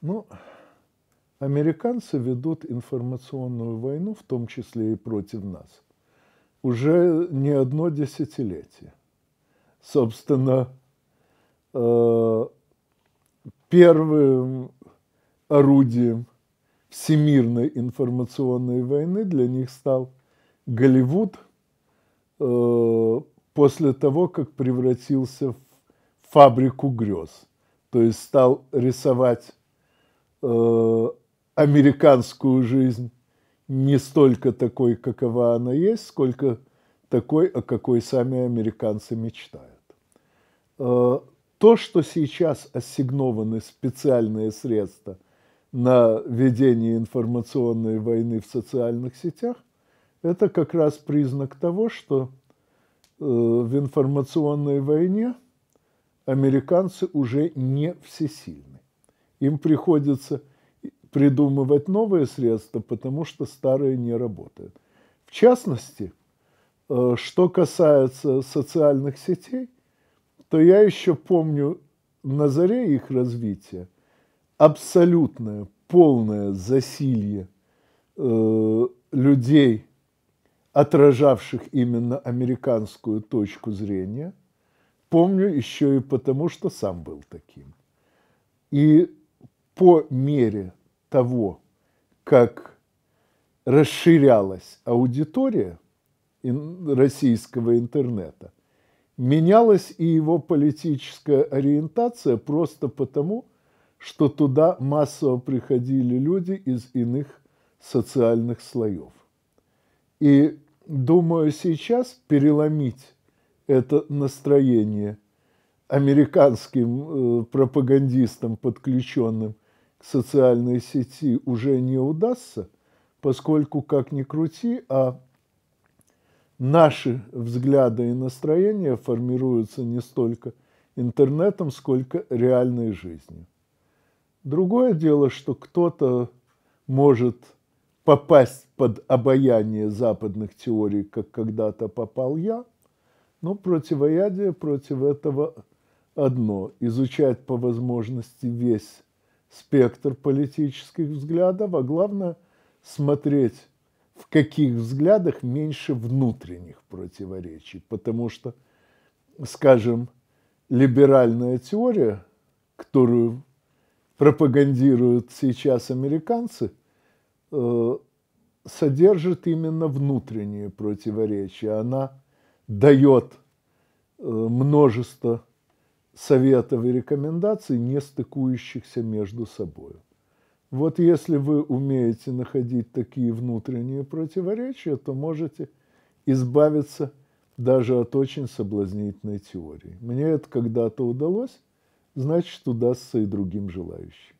Ну, американцы ведут информационную войну, в том числе и против нас, уже не одно десятилетие. Собственно, э, первым орудием всемирной информационной войны для них стал Голливуд э, после того, как превратился в фабрику грез, то есть стал рисовать американскую жизнь не столько такой, какова она есть, сколько такой, о какой сами американцы мечтают. Э, то, что сейчас ассигнованы специальные средства на ведение информационной войны в социальных сетях, это как раз признак того, что э, в информационной войне американцы уже не всесильны. Им приходится придумывать новые средства, потому что старые не работают. В частности, э, что касается социальных сетей, то я еще помню на заре их развития абсолютное, полное засилье э, людей, отражавших именно американскую точку зрения. Помню еще и потому, что сам был таким. И по мере того, как расширялась аудитория российского интернета, менялась и его политическая ориентация просто потому, что туда массово приходили люди из иных социальных слоев. И думаю, сейчас переломить это настроение американским э, пропагандистам, подключенным – социальной сети уже не удастся, поскольку, как ни крути, а наши взгляды и настроения формируются не столько интернетом, сколько реальной жизнью. Другое дело, что кто-то может попасть под обаяние западных теорий, как когда-то попал я, но противоядие против этого одно – изучать по возможности весь спектр политических взглядов, а главное смотреть, в каких взглядах меньше внутренних противоречий. Потому что, скажем, либеральная теория, которую пропагандируют сейчас американцы, э, содержит именно внутренние противоречия. Она дает э, множество советов и рекомендаций, не стыкующихся между собой. Вот если вы умеете находить такие внутренние противоречия, то можете избавиться даже от очень соблазнительной теории. Мне это когда-то удалось, значит, удастся и другим желающим.